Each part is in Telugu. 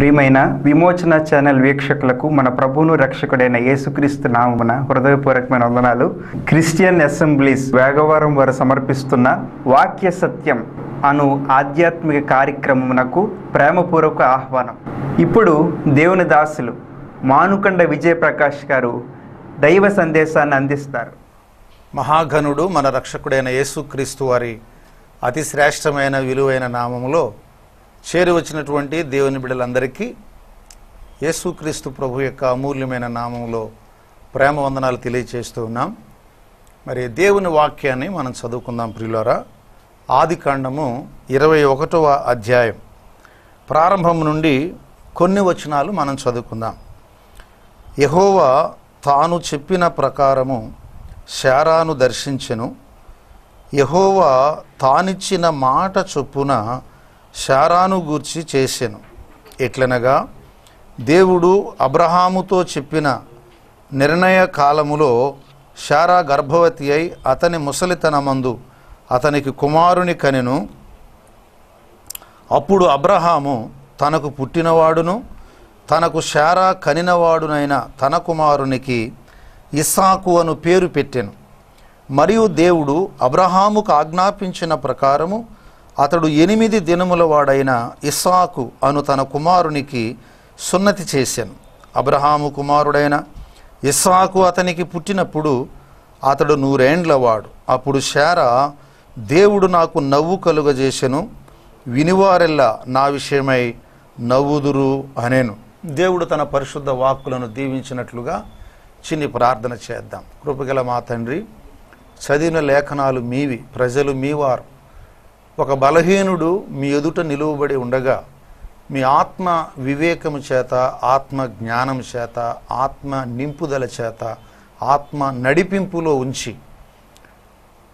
ప్రియమైన విమోచన ఛానల్ వీక్షకులకు మన ప్రభువును రక్షకుడైన యేసుక్రీస్తు నామమున హృదయపూర్వకమైన వందనాలు క్రిస్టియన్ అసెంబ్లీస్ వేగవారం వారు సమర్పిస్తున్న వాక్య సత్యం అను ఆధ్యాత్మిక కార్యక్రమమునకు ప్రేమపూర్వక ఆహ్వానం ఇప్పుడు దేవుని దాసులు విజయ విజయప్రకాష్ గారు దైవ సందేశాన్ని అందిస్తారు మహాఘనుడు మన రక్షకుడైన యేసుక్రీస్తు వారి అతి శ్రేష్టమైన విలువైన నామములో చేరి వచ్చినటువంటి దేవుని బిడ్డలందరికీ యేసుక్రీస్తు ప్రభు యొక్క అమూల్యమైన నామంలో ప్రేమ వందనాలు తెలియచేస్తూ ఉన్నాం మరి దేవుని వాక్యాన్ని మనం చదువుకుందాం ప్రియులారా ఆది కాండము ఇరవై ఒకటవ అధ్యాయం ప్రారంభం నుండి కొన్ని వచనాలు మనం చదువుకుందాం యహోవా తాను చెప్పిన ప్రకారము శారాను దర్శించెను యహోవా తానిచ్చిన మాట చొప్పున శారాను గూర్చి చేసెను ఎట్లనగా దేవుడు అబ్రహాముతో చెప్పిన నిర్ణయ కాలములో శారా గర్భవతి అయి అతని ముసలితనమందు అతనికి కుమారుని కనెను అప్పుడు అబ్రహాము తనకు పుట్టినవాడును తనకు శారా కనినవాడునైన తన కుమారునికి ఇస్సాకు అను పేరు పెట్టెను మరియు దేవుడు అబ్రహాముకు ఆజ్ఞాపించిన ప్రకారము అతడు ఎనిమిది దినముల వాడైన ఇసాకు అను తన కుమారునికి సున్నతి చేశాను అబ్రహాము కుమారుడైన ఇస్సాకు అతనికి పుట్టినప్పుడు అతడు నూరేండ్లవాడు అప్పుడు శార దేవుడు నాకు నవ్వు కలుగజేసెను వినివారెల్లా నా విషయమై నవ్వుదురు అనేను దేవుడు తన పరిశుద్ధ వాక్కులను దీవించినట్లుగా చిన్ని ప్రార్థన చేద్దాం కృపగల మా తండ్రి చదివిన లేఖనాలు మీవి ప్రజలు మీవారు ఒక బలహీనుడు మీ ఎదుట నిలువబడి ఉండగా మీ ఆత్మ వివేకము చేత ఆత్మ జ్ఞానం చేత ఆత్మ నింపుదల చేత ఆత్మ నడిపింపులో ఉంచి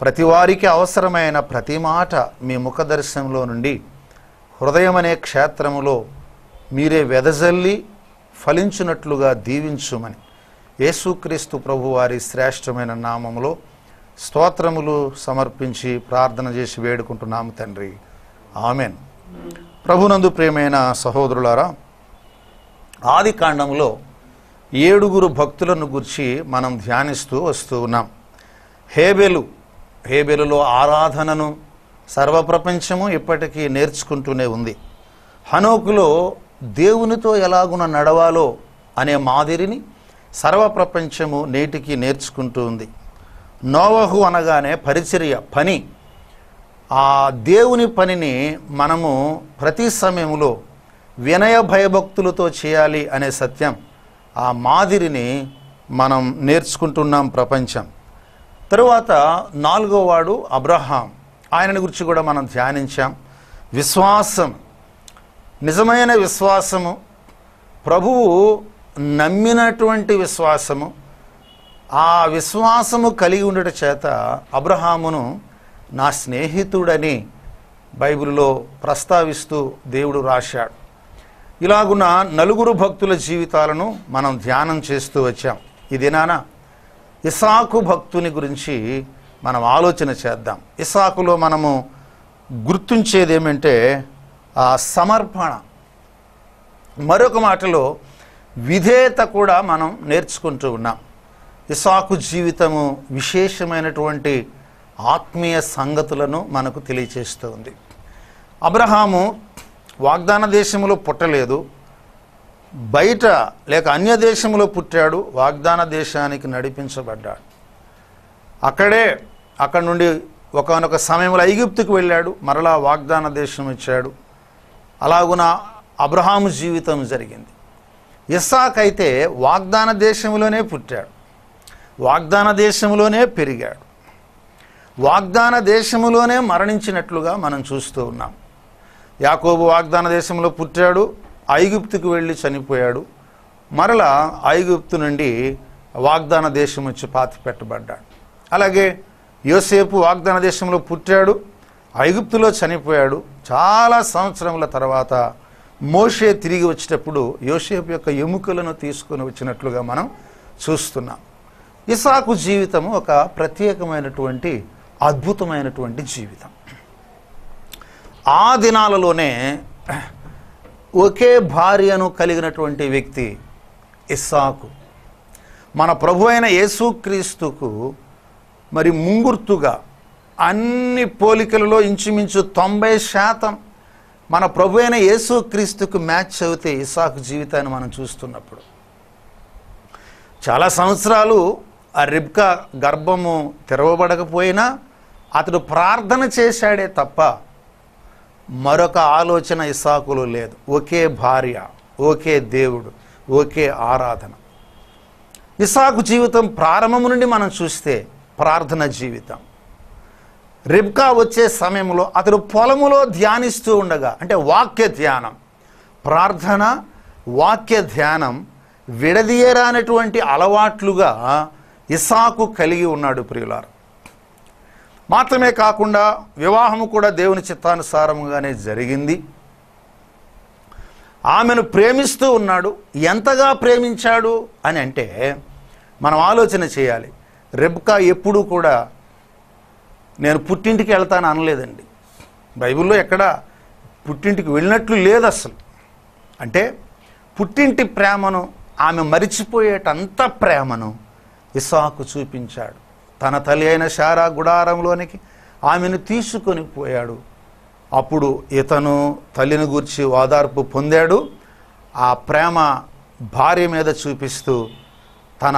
ప్రతివారికి అవసరమైన ప్రతి మాట మీ ముఖదర్శనంలో నుండి హృదయం అనే క్షేత్రములో మీరే వెదజల్లి ఫలించునట్లుగా దీవించుమని యేసుక్రీస్తు ప్రభువారి శ్రేష్టమైన నామములో స్తోత్రములు సమర్పించి ప్రార్థన చేసి వేడుకుంటున్నాము తండ్రి ఆమెన్ ప్రభునందు ప్రేమైన సహోదరులారా ఆది కాండంలో ఏడుగురు భక్తులను గురించి మనం ధ్యానిస్తూ వస్తూ ఉన్నాం హేబెలు హేబెలులో ఆరాధనను సర్వప్రపంచము ఇప్పటికీ నేర్చుకుంటూనే ఉంది హనోకులో దేవునితో ఎలాగున నడవాలో అనే మాదిరిని సర్వప్రపంచము నేటికి నేర్చుకుంటూ ఉంది నోవహు అనగానే పరిచర్య పని ఆ దేవుని పనిని మనము ప్రతి సమయంలో వినయ భయభక్తులతో చేయాలి అనే సత్యం ఆ మాదిరిని మనం నేర్చుకుంటున్నాం ప్రపంచం తరువాత నాలుగో వాడు అబ్రహాం ఆయనని గురించి కూడా మనం ధ్యానించాం విశ్వాసం నిజమైన విశ్వాసము ప్రభువు నమ్మినటువంటి విశ్వాసము ఆ విశ్వాసము కలిగి ఉండట చేత అబ్రహామును నా స్నేహితుడని బైబిల్లో ప్రస్తావిస్తూ దేవుడు రాశాడు ఇలాగున్న నలుగురు భక్తుల జీవితాలను మనం ధ్యానం చేస్తూ వచ్చాం ఈ దినాన ఇసాకు భక్తుని గురించి మనం ఆలోచన చేద్దాం ఇసాకులో మనము గుర్తుంచేది ఏమంటే ఆ సమర్పణ మరొక మాటలో విధేయత కూడా మనం నేర్చుకుంటూ ఉన్నాం ఇసాకు జీవితము విశేషమైనటువంటి ఆత్మీయ సంగతులను మనకు తెలియచేస్తుంది అబ్రహాము వాగ్దాన దేశంలో పుట్టలేదు బయట లేక అన్య దేశంలో పుట్టాడు వాగ్దాన దేశానికి నడిపించబడ్డాడు అక్కడే అక్కడ నుండి ఒకనొక సమయంలో ఐగుప్తుకు వెళ్ళాడు మరలా వాగ్దాన దేశం ఇచ్చాడు అలాగున అబ్రహాము జీవితం జరిగింది ఇస్సాక్ అయితే వాగ్దాన దేశంలోనే పుట్టాడు వాగ్దాన దేశంలోనే పెరిగాడు వాగ్దాన దేశంలోనే మరణించినట్లుగా మనం చూస్తూ ఉన్నాం యాకోబు వాగ్దాన దేశంలో పుట్టాడు ఐగుప్తుకు వెళ్ళి చనిపోయాడు మరలా ఐగుప్తు నుండి వాగ్దాన దేశం వచ్చి పాతి పెట్టబడ్డాడు అలాగే యోసేపు వాగ్దాన దేశంలో పుట్టాడు ఐగుప్తులో చనిపోయాడు చాలా సంవత్సరముల తర్వాత మోషే తిరిగి వచ్చేటప్పుడు యోసేపు యొక్క ఎముకలను తీసుకొని వచ్చినట్లుగా మనం చూస్తున్నాం ఇసాకు జీవితం ఒక ప్రత్యేకమైనటువంటి అద్భుతమైనటువంటి జీవితం ఆ దినాలలోనే ఒకే భార్యను కలిగినటువంటి వ్యక్తి ఇస్సాకు మన ప్రభు అయిన యేసుక్రీస్తుకు మరి ముంగుర్తుగా అన్ని పోలికలలో ఇంచుమించు తొంభై శాతం మన ప్రభు అయిన యేసుక్రీస్తుకు మ్యాచ్ అవుతే ఇసాకు జీవితాన్ని మనం చూస్తున్నప్పుడు చాలా సంవత్సరాలు ఆ రిబ్క గర్భము తెరవబడకపోయినా అతడు ప్రార్థన చేశాడే తప్ప మరొక ఆలోచన ఇసాకులు లేదు ఒకే భార్య ఒకే దేవుడు ఒకే ఆరాధన ఇసాకు జీవితం ప్రారంభం నుండి మనం చూస్తే ప్రార్థన జీవితం రిబ్కా వచ్చే సమయంలో అతడు పొలములో ధ్యానిస్తూ ఉండగా అంటే వాక్య ధ్యానం ప్రార్థన వాక్య ధ్యానం విడదీయరానటువంటి అలవాట్లుగా ఇసాకు కలిగి ఉన్నాడు ప్రియులారు మాత్రమే కాకుండా వివాహము కూడా దేవుని చిత్తానుసారముగానే జరిగింది ఆమెను ప్రేమిస్తూ ఉన్నాడు ఎంతగా ప్రేమించాడు అని అంటే మనం ఆలోచన చేయాలి రెబ్కా ఎప్పుడూ కూడా నేను పుట్టింటికి వెళ్తాను అనలేదండి బైబిల్లో ఎక్కడ పుట్టింటికి వెళ్ళినట్లు లేదు అసలు అంటే పుట్టింటి ప్రేమను ఆమె మరిచిపోయేటంత ప్రేమను ఇసాకు చూపించాడు తన తల్లి అయిన శారా గుడారంలోనికి ఆమెను తీసుకొని పోయాడు అప్పుడు ఇతను తల్లిని గూర్చి ఓదార్పు పొందాడు ఆ ప్రేమ భార్య మీద చూపిస్తూ తన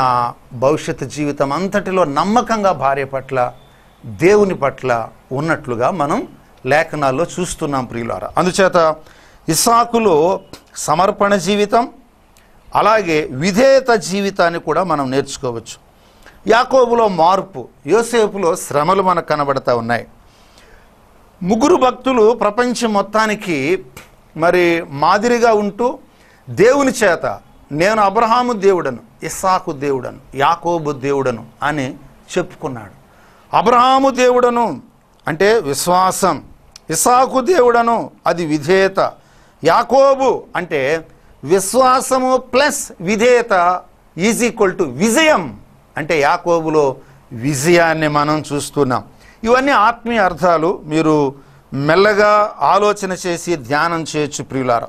భవిష్యత్ జీవితం అంతటిలో నమ్మకంగా భార్య పట్ల దేవుని పట్ల ఉన్నట్లుగా మనం లేఖనాల్లో చూస్తున్నాం ప్రియులారా అందుచేత ఇసాకులో సమర్పణ జీవితం అలాగే విధేయత జీవితాన్ని కూడా మనం నేర్చుకోవచ్చు యాకోబులో మార్పు యోసేపులో శ్రమలు మనకు కనబడతా ఉన్నాయి ముగ్గురు భక్తులు ప్రపంచం మొత్తానికి మరి మాదిరిగా ఉంటూ దేవుని చేత నేను అబ్రహాము దేవుడను ఇస్సాకు దేవుడను యాకోబు దేవుడను అని చెప్పుకున్నాడు అబ్రహాము దేవుడను అంటే విశ్వాసం ఇసాకు దేవుడను అది విధేయత యాకోబు అంటే విశ్వాసము ప్లస్ విధేయత ఈజ్ ఈక్వల్ టు విజయం అంటే యాకోబులో విజయాన్ని మనం చూస్తున్నాం ఇవన్నీ ఆత్మీయ అర్థాలు మీరు మెల్లగా ఆలోచన చేసి ధ్యానం చేయొచ్చు ప్రియులారా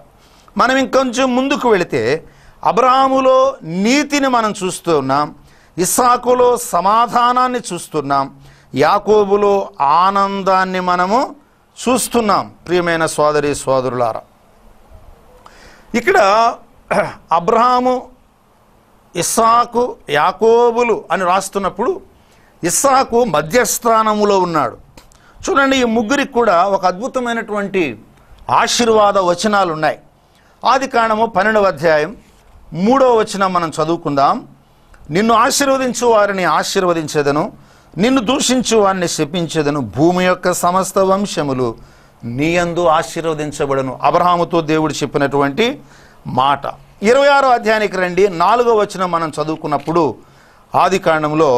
మనం ఇంకొంచెం ముందుకు వెళితే అబ్రహాములో నీతిని మనం చూస్తున్నాం ఇస్సాకులో సమాధానాన్ని చూస్తున్నాం యాకోబులో ఆనందాన్ని మనము చూస్తున్నాం ప్రియమైన సోదరి సోదరులారా ఇక్కడ అబ్రహాము ఇస్సాకు యాకోబులు అని రాస్తున్నప్పుడు ఇస్సాకు మధ్యస్థానములో ఉన్నాడు చూడండి ఈ ముగ్గురికి కూడా ఒక అద్భుతమైనటువంటి ఆశీర్వాద వచనాలు ఉన్నాయి ఆది కాణము పన్నెండవ అధ్యాయం మూడవ వచనం మనం చదువుకుందాం నిన్ను ఆశీర్వదించు వారిని ఆశీర్వదించేదను నిన్ను దూషించు వారిని శపించేదను భూమి యొక్క సమస్త వంశములు నీయందు ఆశీర్వదించబడను అబ్రహాముతో దేవుడు చెప్పినటువంటి మాట ఇరవై ఆరో అధ్యాయానికి రండి నాలుగో వచ్చిన మనం చదువుకున్నప్పుడు ఆది కాండంలో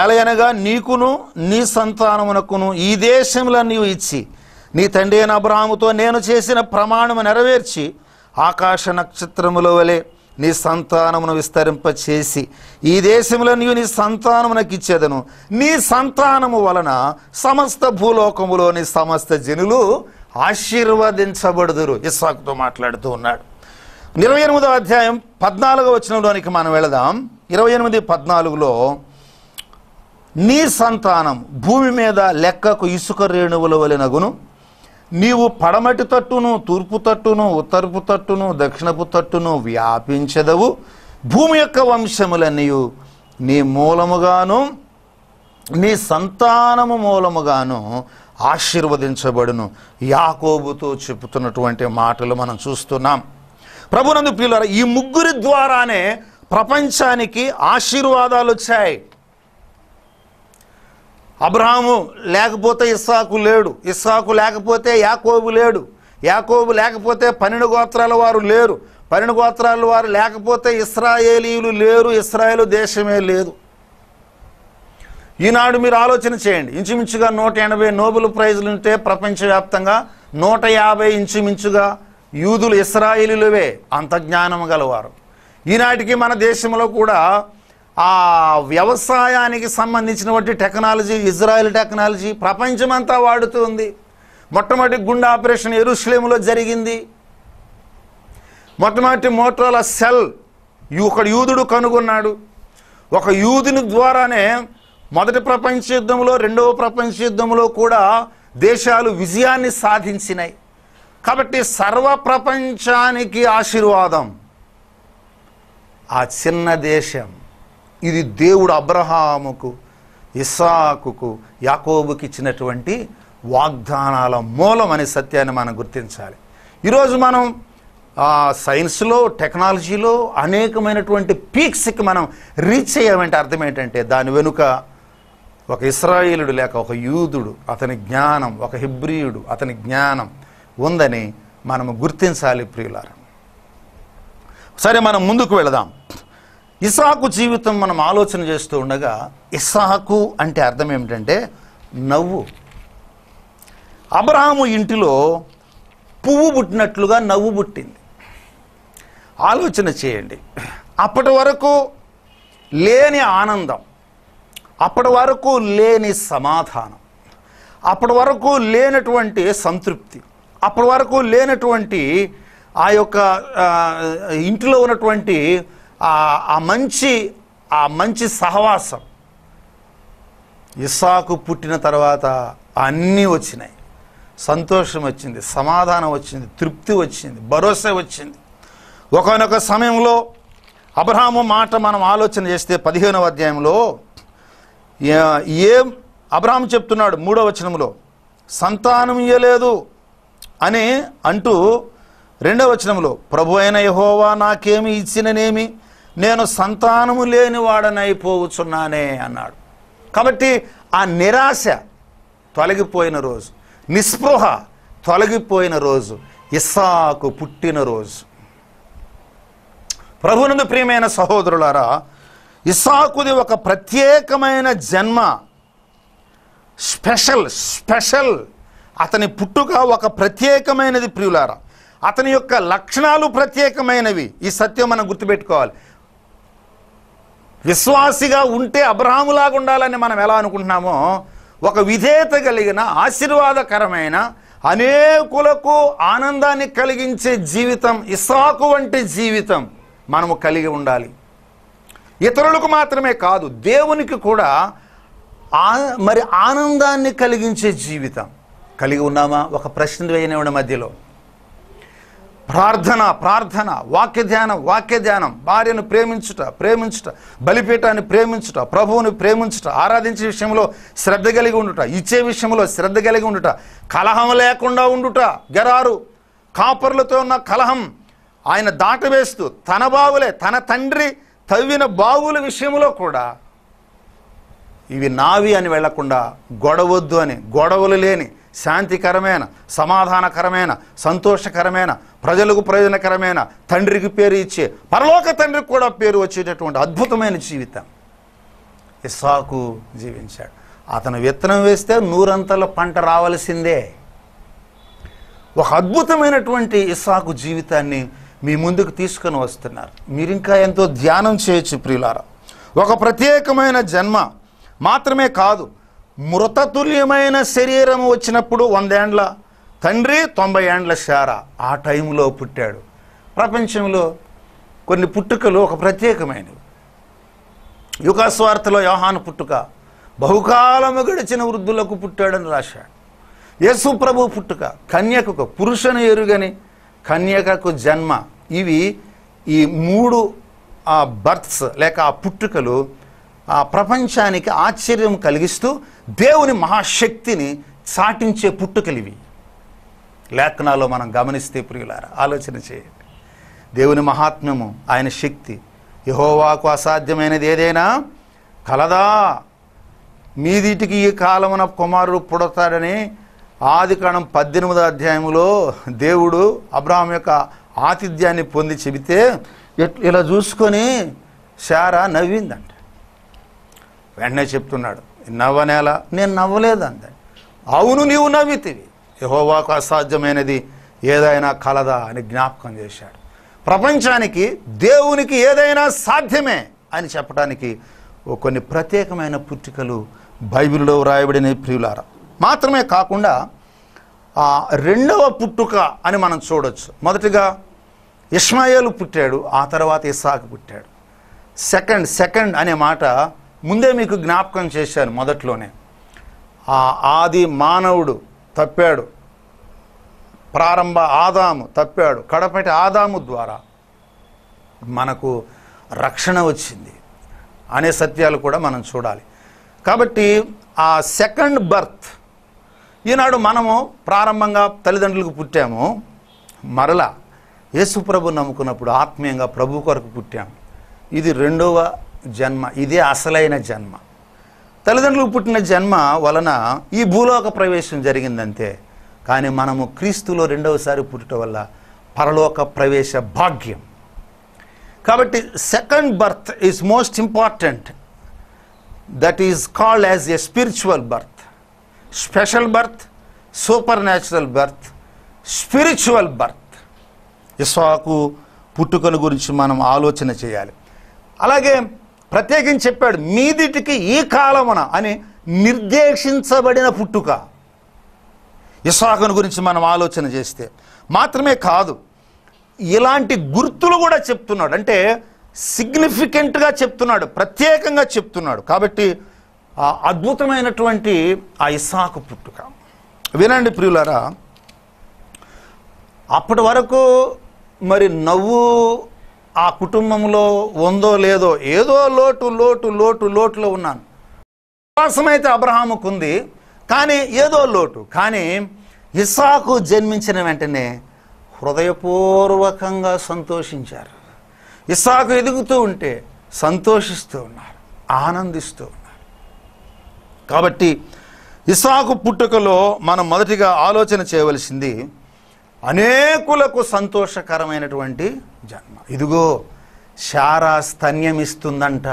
ఏలయనగా నీకును నీ సంతానమునకును ఈ దేశంలో నీవు ఇచ్చి నీ తండ్రి అయిన అబ్రాహాముతో నేను చేసిన ప్రమాణము నెరవేర్చి ఆకాశ నక్షత్రముల వలె నీ సంతానమును విస్తరింప చేసి ఈ దేశంలో నీవు నీ సంతానమునకు ఇచ్చేదను నీ సంతానము వలన సమస్త భూలోకములోని సమస్త జనులు ఆశీర్వదించబడుదురు ఇస్సాకుతో మాట్లాడుతూ ఉన్నాడు ఇరవై ఎనిమిదో అధ్యాయం పద్నాలుగో వచనంలోనికి మనం వెళదాం ఇరవై ఎనిమిది పద్నాలుగులో నీ సంతానం భూమి మీద లెక్కకు ఇసుక రేణువుల వలెనగును నీవు పడమటి తట్టును తూర్పు తట్టును ఉత్తరపు తట్టును దక్షిణపు తట్టును వ్యాపించదవు భూమి యొక్క వంశములన్నీ నీ మూలముగాను నీ సంతానము మూలముగాను ఆశీర్వదించబడును యాకోబుతో చెబుతున్నటువంటి మాటలు మనం చూస్తున్నాం ప్రభునందు ప్రియులారా ఈ ముగ్గురి ద్వారానే ప్రపంచానికి ఆశీర్వాదాలు వచ్చాయి అబ్రహాము లేకపోతే ఇస్సాకు లేడు ఇస్సాకు లేకపోతే యాకోబు లేడు యాకోబు లేకపోతే పన్నెండు గోత్రాల వారు లేరు పన్నెండు గోత్రాల వారు లేకపోతే ఇస్రాయేలీలు లేరు ఇస్రాయేల్ దేశమే లేదు ఈనాడు మీరు ఆలోచన చేయండి ఇంచుమించుగా నూట ఎనభై నోబెల్ ప్రైజులు ఉంటే ప్రపంచవ్యాప్తంగా నూట యాభై ఇంచుమించుగా యూదులు ఇస్రాయేలీలువే అంత జ్ఞానం గలవారు ఈనాటికి మన దేశంలో కూడా ఆ వ్యవసాయానికి సంబంధించినటువంటి టెక్నాలజీ ఇజ్రాయెల్ టెక్నాలజీ ప్రపంచమంతా వాడుతుంది మొట్టమొదటి గుండె ఆపరేషన్ ఎరుస్లేములో జరిగింది మొట్టమొదటి మోటార్ల సెల్ ఒక యూదుడు కనుగొన్నాడు ఒక యూదుని ద్వారానే మొదటి ప్రపంచ యుద్ధంలో రెండవ ప్రపంచ యుద్ధంలో కూడా దేశాలు విజయాన్ని సాధించినాయి కాబట్టి సర్వ ప్రపంచానికి ఆశీర్వాదం ఆ చిన్న దేశం ఇది దేవుడు అబ్రహాముకు ఇస్సాకుకు యాకోబుకి ఇచ్చినటువంటి వాగ్దానాల మూలం అనే సత్యాన్ని మనం గుర్తించాలి ఈరోజు మనం సైన్స్లో టెక్నాలజీలో అనేకమైనటువంటి పీక్స్కి మనం రీచ్ అయ్యామంటే అర్థం ఏంటంటే దాని వెనుక ఒక ఇస్రాయిలుడు లేక ఒక యూదుడు అతని జ్ఞానం ఒక హిబ్రియుడు అతని జ్ఞానం ఉందని మనము గుర్తించాలి ప్రియులారా సరే మనం ముందుకు వెళదాం ఇసాకు జీవితం మనం ఆలోచన చేస్తూ ఉండగా ఇసాకు అంటే అర్థం ఏమిటంటే నవ్వు అబ్రహాము ఇంటిలో పువ్వు పుట్టినట్లుగా నవ్వు పుట్టింది ఆలోచన చేయండి అప్పటి వరకు లేని ఆనందం అప్పటి వరకు లేని సమాధానం అప్పటి వరకు లేనటువంటి సంతృప్తి అప్పటి వరకు లేనటువంటి ఆ యొక్క ఇంటిలో ఉన్నటువంటి ఆ మంచి ఆ మంచి సహవాసం ఇస్సాకు పుట్టిన తర్వాత అన్నీ వచ్చినాయి సంతోషం వచ్చింది సమాధానం వచ్చింది తృప్తి వచ్చింది భరోసా వచ్చింది ఒకనొక సమయంలో అబ్రహాము మాట మనం ఆలోచన చేస్తే పదిహేనవ అధ్యాయంలో ఏం అబ్రహాం చెప్తున్నాడు మూడవ వచనంలో సంతానం ఇయ్యలేదు అని అంటూ రెండవ వచనంలో ప్రభు అయిన యహోవా నాకేమి ఇచ్చిననేమి నేను సంతానము లేని వాడనైపోవచ్చున్నానే అన్నాడు కాబట్టి ఆ నిరాశ తొలగిపోయిన రోజు నిస్పృహ తొలగిపోయిన రోజు ఇస్సాకు పుట్టినరోజు ప్రభునందు ప్రియమైన సహోదరులారా ఇస్సాకుది ఒక ప్రత్యేకమైన జన్మ స్పెషల్ స్పెషల్ అతని పుట్టుక ఒక ప్రత్యేకమైనది ప్రియులారా అతని యొక్క లక్షణాలు ప్రత్యేకమైనవి ఈ సత్యం మనం గుర్తుపెట్టుకోవాలి విశ్వాసిగా ఉంటే అబ్రహాములాగా ఉండాలని మనం ఎలా అనుకుంటున్నామో ఒక విధేయత కలిగిన ఆశీర్వాదకరమైన అనేకులకు ఆనందాన్ని కలిగించే జీవితం ఇసాకు వంటి జీవితం మనము కలిగి ఉండాలి ఇతరులకు మాత్రమే కాదు దేవునికి కూడా మరి ఆనందాన్ని కలిగించే జీవితం కలిగి ఉన్నామా ఒక ప్రశ్న వేయనివ్వండి మధ్యలో ప్రార్థన ప్రార్థన వాక్య ధ్యానం వాక్య ధ్యానం భార్యను ప్రేమించుట ప్రేమించుట బలిపీఠాన్ని ప్రేమించుట ప్రభువుని ప్రేమించుట ఆరాధించే విషయంలో శ్రద్ధ కలిగి ఉండుట ఇచ్చే విషయంలో శ్రద్ధ కలిగి ఉండుట కలహం లేకుండా ఉండుట గెరారు కాపర్లతో ఉన్న కలహం ఆయన దాటవేస్తూ తన బావులే తన తండ్రి తవ్విన బావుల విషయంలో కూడా ఇవి నావి అని వెళ్లకుండా గొడవద్దు అని గొడవలు లేని శాంతికరమైన సమాధానకరమైన సంతోషకరమైన ప్రజలకు ప్రయోజనకరమైన తండ్రికి పేరు ఇచ్చే పరలోక తండ్రికి కూడా పేరు వచ్చేటటువంటి అద్భుతమైన జీవితం ఇస్సాకు జీవించాడు అతను విత్తనం వేస్తే నూరంతల పంట రావలసిందే ఒక అద్భుతమైనటువంటి ఇస్సాకు జీవితాన్ని మీ ముందుకు తీసుకొని వస్తున్నారు మీరు ఇంకా ఎంతో ధ్యానం చేయొచ్చు ప్రియులారా ఒక ప్రత్యేకమైన జన్మ మాత్రమే కాదు మృతతుల్యమైన శరీరం వచ్చినప్పుడు వందేండ్ల తండ్రి తొంభై ఏండ్ల శార ఆ టైంలో పుట్టాడు ప్రపంచంలో కొన్ని పుట్టుకలు ఒక ప్రత్యేకమైనవి యుగస్వార్థలో యోహాను పుట్టుక బహుకాలము గడిచిన వృద్ధులకు పుట్టాడని రాశాడు యేసు ప్రభు పుట్టుక కన్యకకు పురుషను ఎరుగని కన్యకకు జన్మ ఇవి ఈ మూడు ఆ బర్త్స్ లేక ఆ పుట్టుకలు ఆ ప్రపంచానికి ఆశ్చర్యం కలిగిస్తూ దేవుని మహాశక్తిని చాటించే పుట్టుకలివి లేఖనాలో మనం గమనిస్తే ప్రియులార ఆలోచన చేయండి దేవుని మహాత్మ్యము ఆయన శక్తి యహోవాకు అసాధ్యమైనది ఏదైనా కలదా మీదిటికి ఈ కాలమున కుమారుడు పుడతాడని ఆది కణం పద్దెనిమిదో అధ్యాయంలో దేవుడు అబ్రాహం యొక్క ఆతిథ్యాన్ని పొంది చెబితే ఇలా చూసుకొని శారా నవ్విందంట వెంటనే చెప్తున్నాడు నవ్వనేలా నేను నవ్వలేదంటే అవును నీవు నవ్వితివి యహోవాకు అసాధ్యమైనది ఏదైనా కలదా అని జ్ఞాపకం చేశాడు ప్రపంచానికి దేవునికి ఏదైనా సాధ్యమే అని చెప్పడానికి కొన్ని ప్రత్యేకమైన పుట్టికలు బైబిల్లో వ్రాయబడిన ప్రియులారా మాత్రమే కాకుండా ఆ రెండవ పుట్టుక అని మనం చూడొచ్చు మొదటిగా ఇస్మాయేలు పుట్టాడు ఆ తర్వాత ఇస్సాకు పుట్టాడు సెకండ్ సెకండ్ అనే మాట ముందే మీకు జ్ఞాపకం చేశాను మొదట్లోనే ఆ ఆది మానవుడు తప్పాడు ప్రారంభ ఆదాము తప్పాడు కడపటి ఆదాము ద్వారా మనకు రక్షణ వచ్చింది అనే సత్యాలు కూడా మనం చూడాలి కాబట్టి ఆ సెకండ్ బర్త్ ఈనాడు మనము ప్రారంభంగా తల్లిదండ్రులకు పుట్టాము మరలా యేసుప్రభు నమ్ముకున్నప్పుడు ఆత్మీయంగా ప్రభు కొరకు పుట్టాము ఇది రెండవ జన్మ ఇదే అసలైన జన్మ తల్లిదండ్రులు పుట్టిన జన్మ వలన ఈ భూలోక ప్రవేశం జరిగిందంతే కానీ మనము క్రీస్తులో రెండవసారి పుట్టడం వల్ల పరలోక ప్రవేశ భాగ్యం కాబట్టి second birth is most important that is called as a spiritual birth special birth super natural birth spiritual birth ఇసాకు పుట్టుకను గురించి మనం ఆలోచన చేయాలి అలాగే ప్రత్యేకించి చెప్పాడు మీదిటికి ఈ కాలమున అని నిర్దేశించబడిన పుట్టుక ఇసాకును గురించి మనం ఆలోచన చేస్తే మాత్రమే కాదు ఇలాంటి గుర్తులు కూడా చెప్తున్నాడు అంటే సిగ్నిఫికెంట్గా చెప్తున్నాడు ప్రత్యేకంగా చెప్తున్నాడు కాబట్టి అద్భుతమైనటువంటి ఆ ఇస్సాకు పుట్టుక వినండి ప్రియులారా అప్పటి వరకు మరి నవ్వు ఆ కుటుంబంలో ఉందో లేదో ఏదో లోటు లోటు లోటు లోటులో ఉన్నాను విశ్వాసమైతే అబ్రహాముకు ఉంది కానీ ఏదో లోటు కానీ ఇసాకు జన్మించిన వెంటనే హృదయపూర్వకంగా సంతోషించారు ఇసాకు ఎదుగుతూ ఉంటే సంతోషిస్తూ ఉన్నారు ఆనందిస్తూ ఉన్నారు కాబట్టి ఇసాకు పుట్టుకలో మనం మొదటిగా ఆలోచన చేయవలసింది అనేకులకు సంతోషకరమైనటువంటి జన్మ ఇదిగో శారా స్తన్యమిస్తుందంట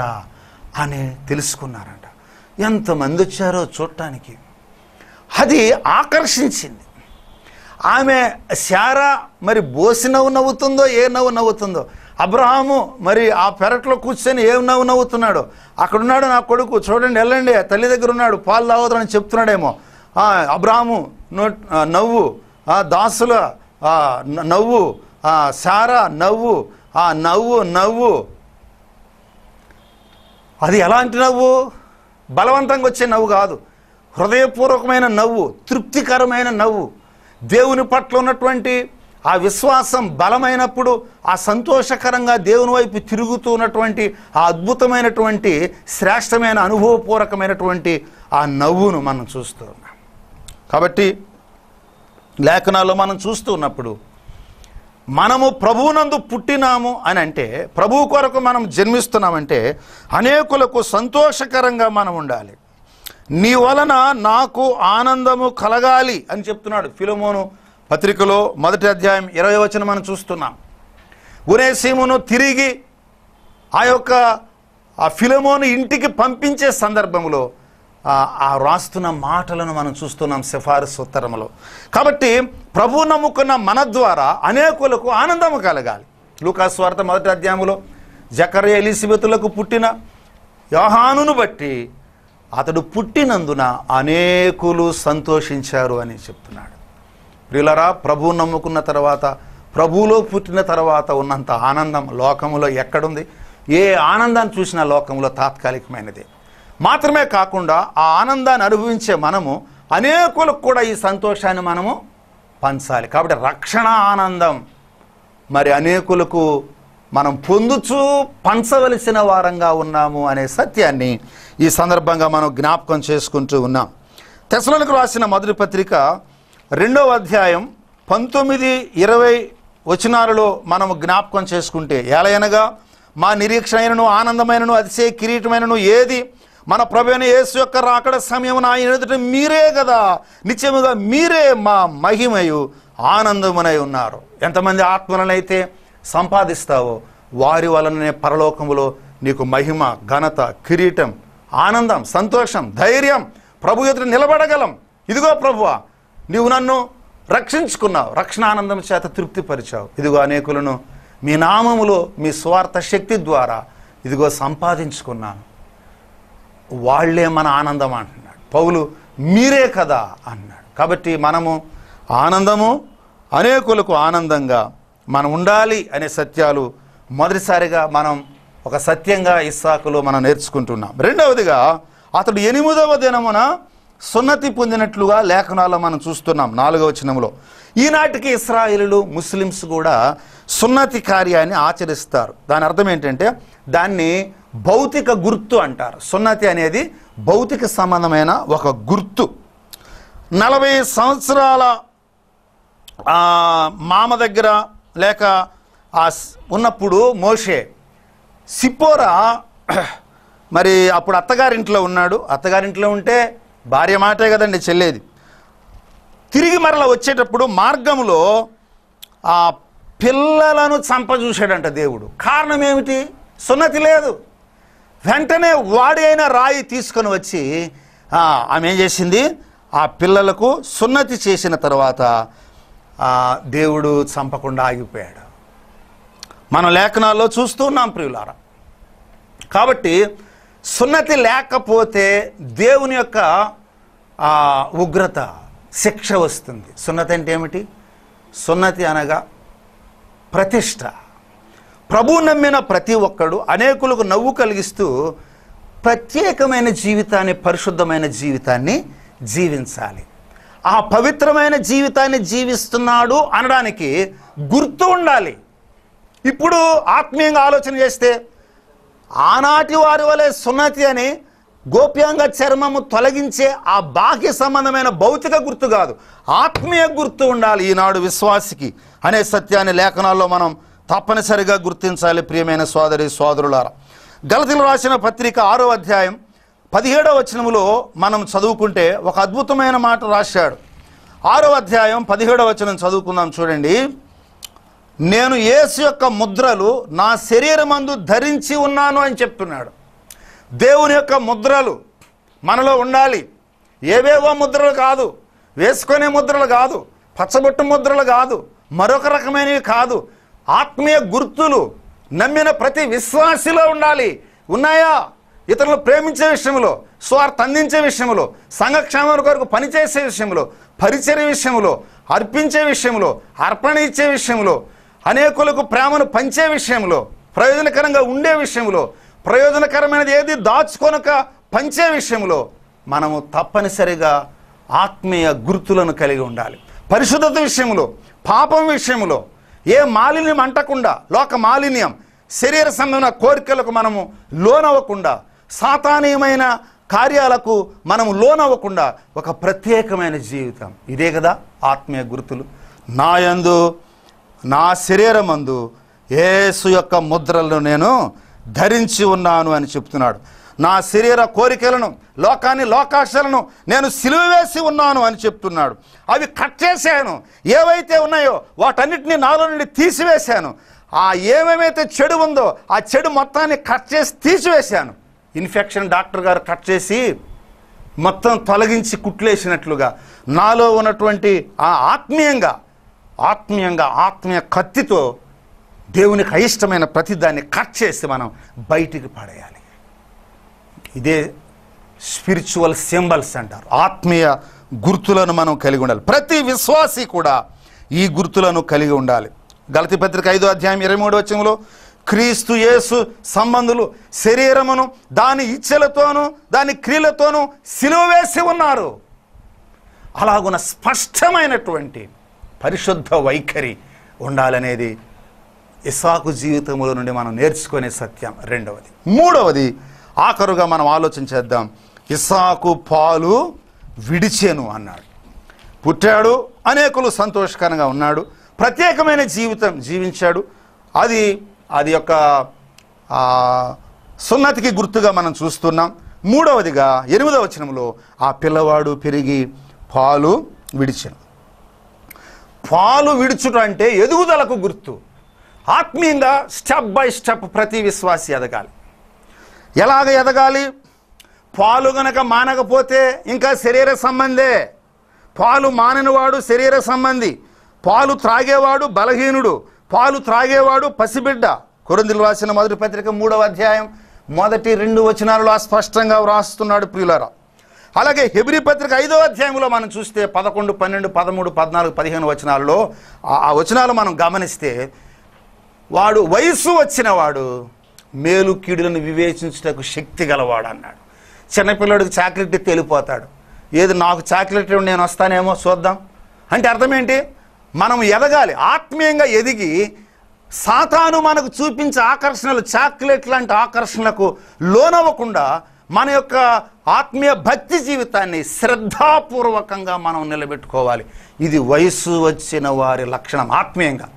అని తెలుసుకున్నారంట ఎంతమంది వచ్చారో చూడటానికి అది ఆకర్షించింది ఆమె శారా మరి బోసి నవ్వు నవ్వుతుందో ఏ నవ్వు నవ్వుతుందో అబ్రహాము మరి ఆ పెరట్లో కూర్చొని ఏం నవ్వు నవ్వుతున్నాడు అక్కడున్నాడు నా కొడుకు చూడండి వెళ్ళండి తల్లి దగ్గర ఉన్నాడు పాలు తాగుతాడని చెప్తున్నాడేమో అబ్రహాము నో నవ్వు ఆ దాసుల నవ్వు ఆ సారా నవ్వు ఆ నవ్వు నవ్వు అది ఎలాంటి నవ్వు బలవంతంగా వచ్చే నవ్వు కాదు హృదయపూర్వకమైన నవ్వు తృప్తికరమైన నవ్వు దేవుని పట్ల ఉన్నటువంటి ఆ విశ్వాసం బలమైనప్పుడు ఆ సంతోషకరంగా దేవుని వైపు తిరుగుతూ ఉన్నటువంటి ఆ అద్భుతమైనటువంటి శ్రేష్టమైన అనుభవపూర్వకమైనటువంటి ఆ నవ్వును మనం చూస్తూ ఉన్నాం కాబట్టి లేఖనాల్లో మనం చూస్తూ ఉన్నప్పుడు మనము ప్రభువునందు పుట్టినాము అని అంటే ప్రభువు కొరకు మనం జన్మిస్తున్నామంటే అనేకులకు సంతోషకరంగా మనం ఉండాలి నీ వలన నాకు ఆనందము కలగాలి అని చెప్తున్నాడు ఫిలమోను పత్రికలో మొదటి అధ్యాయం ఇరవై వచ్చిన మనం చూస్తున్నాం ఉరేసీమును తిరిగి ఆ యొక్క ఆ ఫిలమోను ఇంటికి పంపించే సందర్భంలో ఆ రాస్తున్న మాటలను మనం చూస్తున్నాం సిఫారసు ఉత్తరములో కాబట్టి ప్రభు నమ్ముకున్న మన ద్వారా అనేకులకు ఆనందము కలగాలి లూకాస్వార్త మొదటి అధ్యాయంలో జకర్య ఎలిసిబెతులకు పుట్టిన యోహానును బట్టి అతడు పుట్టినందున అనేకులు సంతోషించారు అని చెప్తున్నాడు ప్రియులరా ప్రభు నమ్ముకున్న తర్వాత ప్రభువులో పుట్టిన తర్వాత ఉన్నంత ఆనందం లోకంలో ఎక్కడుంది ఏ ఆనందాన్ని చూసినా లోకంలో తాత్కాలికమైనదే మాత్రమే కాకుండా ఆ ఆనందాన్ని అనుభవించే మనము అనేకులకు కూడా ఈ సంతోషాన్ని మనము పంచాలి కాబట్టి రక్షణ ఆనందం మరి అనేకులకు మనం పొందుచు పంచవలసిన వారంగా ఉన్నాము అనే సత్యాన్ని ఈ సందర్భంగా మనం జ్ఞాపకం చేసుకుంటూ ఉన్నాం తెసలకు రాసిన మొదటి పత్రిక రెండవ అధ్యాయం పంతొమ్మిది ఇరవై వచనాలలో మనము జ్ఞాపకం చేసుకుంటే ఎలా మా నిరీక్షణ ఆనందమైనను అతిశయ కిరీటమైనను ఏది మన ప్రభుని యేసు యొక్క రాకడ సమయం ఆయన ఎదుట మీరే కదా నిత్యముగా మీరే మా మహిమయు ఆనందమునై ఉన్నారు ఎంతమంది ఆత్మలనైతే సంపాదిస్తావో వారి వలననే పరలోకములో నీకు మహిమ ఘనత కిరీటం ఆనందం సంతోషం ధైర్యం ప్రభు ఎదుట నిలబడగలం ఇదిగో ప్రభువ నీవు నన్ను రక్షించుకున్నావు రక్షణ ఆనందం చేత తృప్తిపరిచావు ఇదిగో అనేకులను మీ నామములో మీ స్వార్థ శక్తి ద్వారా ఇదిగో సంపాదించుకున్నాను వాళ్లే మన ఆనందం అంటున్నాడు పౌలు మీరే కదా అన్నాడు కాబట్టి మనము ఆనందము అనేకులకు ఆనందంగా మనం ఉండాలి అనే సత్యాలు మొదటిసారిగా మనం ఒక సత్యంగా ఇస్సాకులో మనం నేర్చుకుంటున్నాం రెండవదిగా అతడు ఎనిమిదవ దినమున సున్నతి పొందినట్లుగా లేఖనాల్లో మనం చూస్తున్నాం నాలుగవ చినములో ఈనాటికి ఇస్రాయిలు ముస్లిమ్స్ కూడా సున్నతి కార్యాన్ని ఆచరిస్తారు దాని అర్థం ఏంటంటే దాన్ని భౌతిక గుర్తు అంటారు సున్నతి అనేది భౌతిక సంబంధమైన ఒక గుర్తు నలభై సంవత్సరాల మామ దగ్గర లేక ఆ ఉన్నప్పుడు మోషే సిపోరా మరి అప్పుడు అత్తగారింట్లో ఉన్నాడు అత్తగారింట్లో ఉంటే భార్య మాటే కదండి చెల్లేది తిరిగి మరల వచ్చేటప్పుడు మార్గంలో ఆ పిల్లలను చంప చూశాడంట దేవుడు కారణం ఏమిటి సున్నతి లేదు వెంటనే వాడి అయిన రాయి తీసుకొని వచ్చి ఆమె ఏం చేసింది ఆ పిల్లలకు సున్నతి చేసిన తర్వాత దేవుడు చంపకుండా ఆగిపోయాడు మన లేఖనాల్లో చూస్తూ ఉన్నాం ప్రియులారా కాబట్టి సున్నతి లేకపోతే దేవుని యొక్క ఉగ్రత శిక్ష వస్తుంది సున్నతి అంటే ఏమిటి సున్నతి అనగా ప్రతిష్ట ప్రభు నమ్మిన ప్రతి ఒక్కడు అనేకులకు నవ్వు కలిగిస్తూ ప్రత్యేకమైన జీవితాన్ని పరిశుద్ధమైన జీవితాన్ని జీవించాలి ఆ పవిత్రమైన జీవితాన్ని జీవిస్తున్నాడు అనడానికి గుర్తు ఉండాలి ఇప్పుడు ఆత్మీయంగా ఆలోచన చేస్తే ఆనాటి వారి వలె సున్నతి అని గోప్యంగా చర్మము తొలగించే ఆ బాహ్య సంబంధమైన భౌతిక గుర్తు కాదు ఆత్మీయ గుర్తు ఉండాలి ఈనాడు విశ్వాసికి అనే సత్యాన్ని లేఖనాల్లో మనం తప్పనిసరిగా గుర్తించాలి ప్రియమైన సోదరి సోదరులారా గలతీలు రాసిన పత్రిక ఆరో అధ్యాయం పదిహేడవ వచనములో మనం చదువుకుంటే ఒక అద్భుతమైన మాట రాశాడు ఆరో అధ్యాయం పదిహేడవ వచనం చదువుకుందాం చూడండి నేను యేసు యొక్క ముద్రలు నా శరీరమందు ధరించి ఉన్నాను అని చెప్తున్నాడు దేవుని యొక్క ముద్రలు మనలో ఉండాలి ఏవేవో ముద్రలు కాదు వేసుకునే ముద్రలు కాదు పచ్చబొట్టు ముద్రలు కాదు మరొక రకమైనవి కాదు ఆత్మీయ గుర్తులు నమ్మిన ప్రతి విశ్వాసిలో ఉండాలి ఉన్నాయా ఇతరులు ప్రేమించే విషయంలో స్వార్థ అందించే విషయంలో సంఘక్షేమం కొరకు పనిచేసే విషయంలో పరిచర్య విషయంలో అర్పించే విషయంలో అర్పణ ఇచ్చే విషయంలో అనేకులకు ప్రేమను పంచే విషయంలో ప్రయోజనకరంగా ఉండే విషయంలో ప్రయోజనకరమైనది ఏది దాచుకొనక పంచే విషయంలో మనము తప్పనిసరిగా ఆత్మీయ గుర్తులను కలిగి ఉండాలి పరిశుద్ధత విషయంలో పాపం విషయంలో ఏ మాలిన్యం అంటకుండా లోక మాలిన్యం శరీర సంబంధమైన కోరికలకు మనము లోనవ్వకుండా సాతానీయమైన కార్యాలకు మనము లోనవ్వకుండా ఒక ప్రత్యేకమైన జీవితం ఇదే కదా ఆత్మీయ గుర్తులు నాయందు నా శరీరమందు యేసు యొక్క ముద్రలను నేను ధరించి ఉన్నాను అని చెప్తున్నాడు నా శరీర కోరికలను లోకాన్ని లోకాశలను నేను సిలువేసి ఉన్నాను అని చెప్తున్నాడు అవి కట్ చేశాను ఏవైతే ఉన్నాయో వాటన్నిటిని నాలో నుండి తీసివేశాను ఆ ఏమేమైతే చెడు ఉందో ఆ చెడు మొత్తాన్ని కట్ చేసి తీసివేశాను ఇన్ఫెక్షన్ డాక్టర్ గారు కట్ చేసి మొత్తం తొలగించి కుట్లేసినట్లుగా నాలో ఉన్నటువంటి ఆ ఆత్మీయంగా ఆత్మీయంగా ఆత్మీయ కత్తితో దేవునికి అయిష్టమైన ప్రతిదాన్ని కట్ చేసి మనం బయటికి పడేయాలి ఇదే స్పిరిచువల్ సింబల్స్ అంటారు ఆత్మీయ గుర్తులను మనం కలిగి ఉండాలి ప్రతి విశ్వాసి కూడా ఈ గుర్తులను కలిగి ఉండాలి గలతి పత్రిక ఐదో అధ్యాయం ఇరవై మూడు వచ్చంలో క్రీస్తు యేసు సంబంధులు శరీరమును దాని ఇచ్చలతోనూ దాని క్రియలతోనూ సిలువేసి వేసి ఉన్నారు అలాగున స్పష్టమైనటువంటి పరిశుద్ధ వైఖరి ఉండాలనేది ఇసాకు జీవితంలో నుండి మనం నేర్చుకునే సత్యం రెండవది మూడవది ఆఖరుగా మనం ఆలోచన చేద్దాం ఇస్సాకు పాలు విడిచేను అన్నాడు పుట్టాడు అనేకులు సంతోషకరంగా ఉన్నాడు ప్రత్యేకమైన జీవితం జీవించాడు అది అది యొక్క సున్నతికి గుర్తుగా మనం చూస్తున్నాం మూడవదిగా ఎనిమిదవ చనంలో ఆ పిల్లవాడు పెరిగి పాలు విడిచను పాలు విడుచుట అంటే ఎదుగుదలకు గుర్తు ఆత్మీయంగా స్టెప్ బై స్టెప్ ప్రతి విశ్వాసి ఎదగాలి ఎలాగ ఎదగాలి పాలు గనక మానకపోతే ఇంకా శరీర సంబంధే పాలు మాననివాడు శరీర సంబంధి పాలు త్రాగేవాడు బలహీనుడు పాలు త్రాగేవాడు పసిబిడ్డ కొరందులు రాసిన మొదటి పత్రిక మూడవ అధ్యాయం మొదటి రెండు వచనాలలో అస్పష్టంగా వ్రాస్తున్నాడు ప్రియులరా అలాగే హెబ్రి పత్రిక ఐదో అధ్యాయంలో మనం చూస్తే పదకొండు పన్నెండు పదమూడు పద్నాలుగు పదిహేను వచనాల్లో ఆ వచనాలు మనం గమనిస్తే వాడు వయస్సు వచ్చినవాడు మేలు కీడులను వివేచించుటకు శక్తి గలవాడు అన్నాడు చిన్నపిల్లడికి చాక్లెట్ తేలిపోతాడు ఏది నాకు చాక్లెట్ నేను వస్తానేమో చూద్దాం అంటే అర్థమేంటి మనం ఎదగాలి ఆత్మీయంగా ఎదిగి సాతాను మనకు చూపించే ఆకర్షణలు చాక్లెట్ లాంటి ఆకర్షణలకు లోనవ్వకుండా మన యొక్క ఆత్మీయ భక్తి జీవితాన్ని శ్రద్ధాపూర్వకంగా మనం నిలబెట్టుకోవాలి ఇది వయస్సు వచ్చిన వారి లక్షణం ఆత్మీయంగా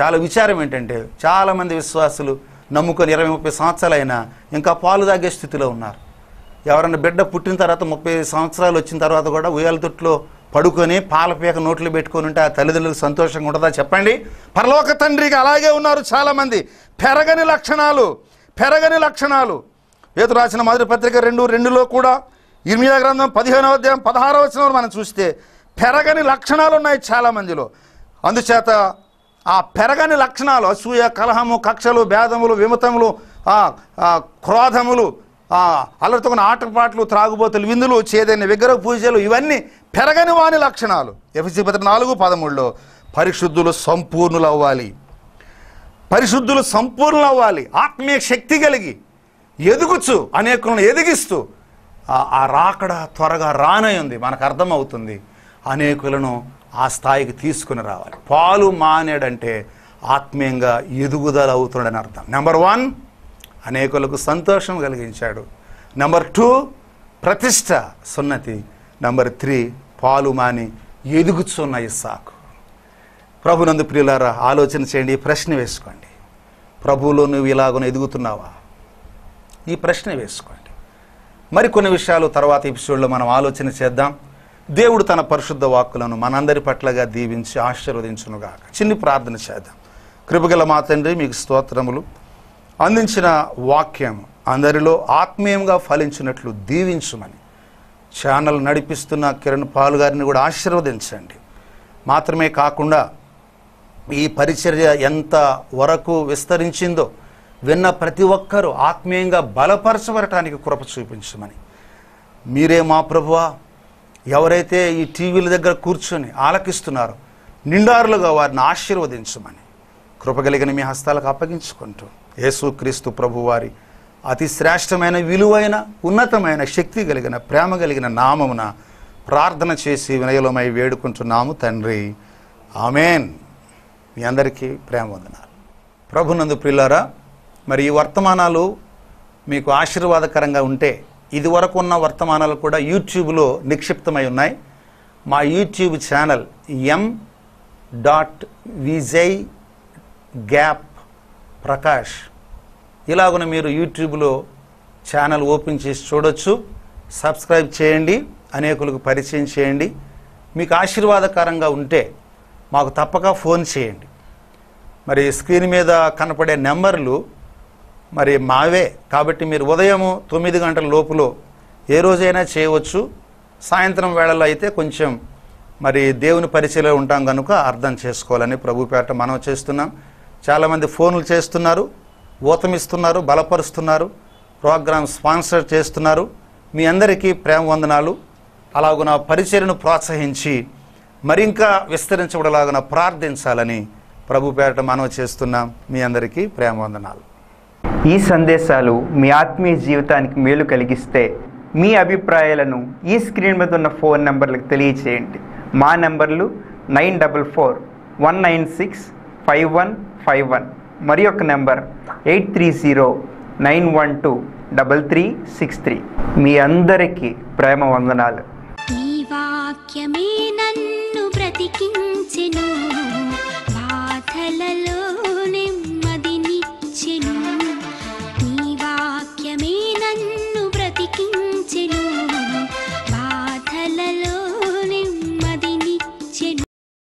చాలా విచారం ఏంటంటే చాలామంది విశ్వాసులు నమ్ముకొని ఇరవై ముప్పై సంవత్సరాలైనా ఇంకా పాలు తాగే స్థితిలో ఉన్నారు ఎవరైనా బిడ్డ పుట్టిన తర్వాత ముప్పై సంవత్సరాలు వచ్చిన తర్వాత కూడా ఉయ్యాల తొట్లో పడుకొని పాలపీక నోట్లు పెట్టుకొని ఉంటే ఆ తల్లిదండ్రులకు సంతోషంగా ఉంటుందా చెప్పండి పరలోక తండ్రికి అలాగే ఉన్నారు చాలామంది పెరగని లక్షణాలు పెరగని లక్షణాలు ఏదో రాసిన మొదటి పత్రిక రెండు రెండులో కూడా ఇర్మియా గ్రంథం పదిహేనవ అధ్యాయం పదహారవ వచ్చిన మనం చూస్తే పెరగని లక్షణాలు ఉన్నాయి చాలామందిలో అందుచేత ఆ పెరగని లక్షణాలు అసూయ కలహము కక్షలు భేదములు విమతములు క్రోధములు అలర్తుకున్న ఆటపాట్లు త్రాగుబోతులు విందులు చేదైన విగ్రహ పూజలు ఇవన్నీ పెరగని వాని లక్షణాలు ఎఫ్సి పత్రిక నాలుగు పదమూడులో పరిశుద్ధులు సంపూర్ణులు అవ్వాలి పరిశుద్ధులు సంపూర్ణులు అవ్వాలి ఆత్మీయ శక్తి కలిగి ఎదుగుచు అనేకులను ఎదిగిస్తూ ఆ రాకడ త్వరగా రానై ఉంది మనకు అర్థమవుతుంది అనేకులను ఆ స్థాయికి తీసుకుని రావాలి పాలు మానేడంటే ఆత్మీయంగా ఎదుగుదల అవుతున్నాడని అర్థం నెంబర్ వన్ అనేకులకు సంతోషం కలిగించాడు నెంబర్ టూ ప్రతిష్ట సున్నతి నెంబర్ త్రీ పాలు మాని ఎదుగుచున్న ఇస్సాకు ప్రభునందు ప్రియులారా ఆలోచన చేయండి ప్రశ్న వేసుకోండి ప్రభువులో నువ్వు ఇలాగను ఎదుగుతున్నావా ఈ ప్రశ్న వేసుకోండి మరికొన్ని విషయాలు తర్వాత ఎపిసోడ్లో మనం ఆలోచన చేద్దాం దేవుడు తన పరిశుద్ధ వాక్కులను మనందరి పట్లగా దీవించి ఆశీర్వదించునుగాక చిన్ని ప్రార్థన చేద్దాం కృపగల మా తండ్రి మీకు స్తోత్రములు అందించిన వాక్యం అందరిలో ఆత్మీయంగా ఫలించినట్లు దీవించుమని ఛానల్ నడిపిస్తున్న కిరణ్ పాల్ గారిని కూడా ఆశీర్వదించండి మాత్రమే కాకుండా ఈ పరిచర్య ఎంత వరకు విస్తరించిందో విన్న ప్రతి ఒక్కరూ ఆత్మీయంగా బలపరచబడటానికి కృప చూపించమని మీరే మా ప్రభువా ఎవరైతే ఈ టీవీల దగ్గర కూర్చొని ఆలకిస్తున్నారో నిండారులుగా వారిని ఆశీర్వదించమని కృపగలిగిన మీ హస్తాలకు అప్పగించుకుంటూ యేసుక్రీస్తు ప్రభువారి అతి శ్రేష్టమైన విలువైన ఉన్నతమైన శక్తి కలిగిన ప్రేమ కలిగిన నామమున ప్రార్థన చేసి వినయలమై వేడుకుంటున్నాము తండ్రి ఆమెన్ మీ అందరికీ ప్రేమ వందనాలు ప్రభునందు ప్రిల్లారా మరి ఈ వర్తమానాలు మీకు ఆశీర్వాదకరంగా ఉంటే ఇదివరకు ఉన్న వర్తమానాలు కూడా యూట్యూబ్లో నిక్షిప్తమై ఉన్నాయి మా YouTube channel M dot Vijay గ్యాప్ ప్రకాష్ ఇలాగున మీరు యూట్యూబ్లో ఛానల్ ఓపెన్ చేసి చూడొచ్చు సబ్స్క్రైబ్ చేయండి అనేకులకు పరిచయం చేయండి మీకు ఆశీర్వాదకరంగా ఉంటే మాకు తప్పక ఫోన్ చేయండి మరి స్క్రీన్ మీద కనపడే నెంబర్లు మరి మావే కాబట్టి మీరు ఉదయము తొమ్మిది గంటల లోపులో ఏ రోజైనా చేయవచ్చు సాయంత్రం వేళలో అయితే కొంచెం మరి దేవుని పరిచయలో ఉంటాం కనుక అర్థం చేసుకోవాలని ప్రభు పేట మనం చేస్తున్నాం చాలామంది ఫోన్లు చేస్తున్నారు ఊతమిస్తున్నారు బలపరుస్తున్నారు ప్రోగ్రామ్ స్పాన్సర్ చేస్తున్నారు మీ అందరికీ ప్రేమ వందనాలు అలాగున పరిచయను ప్రోత్సహించి మరింకా విస్తరించబడలాగా ప్రార్థించాలని ప్రభు పేరట మనవి చేస్తున్నాం మీ అందరికీ ప్రేమ వందనాలు ఈ సందేశాలు మీ ఆత్మీయ జీవితానికి మేలు కలిగిస్తే మీ అభిప్రాయాలను ఈ స్క్రీన్ మీద ఉన్న ఫోన్ నెంబర్లకు తెలియచేయండి మా నెంబర్లు nine double four one nine six five one five one మరి ఒక నెంబర్ eight three zero nine one two double three six three మీ అందరికీ ప్రేమ వందనాలు బాధలలో నెమ్మదినిచ్చెను నన్ను బ్రతికించెను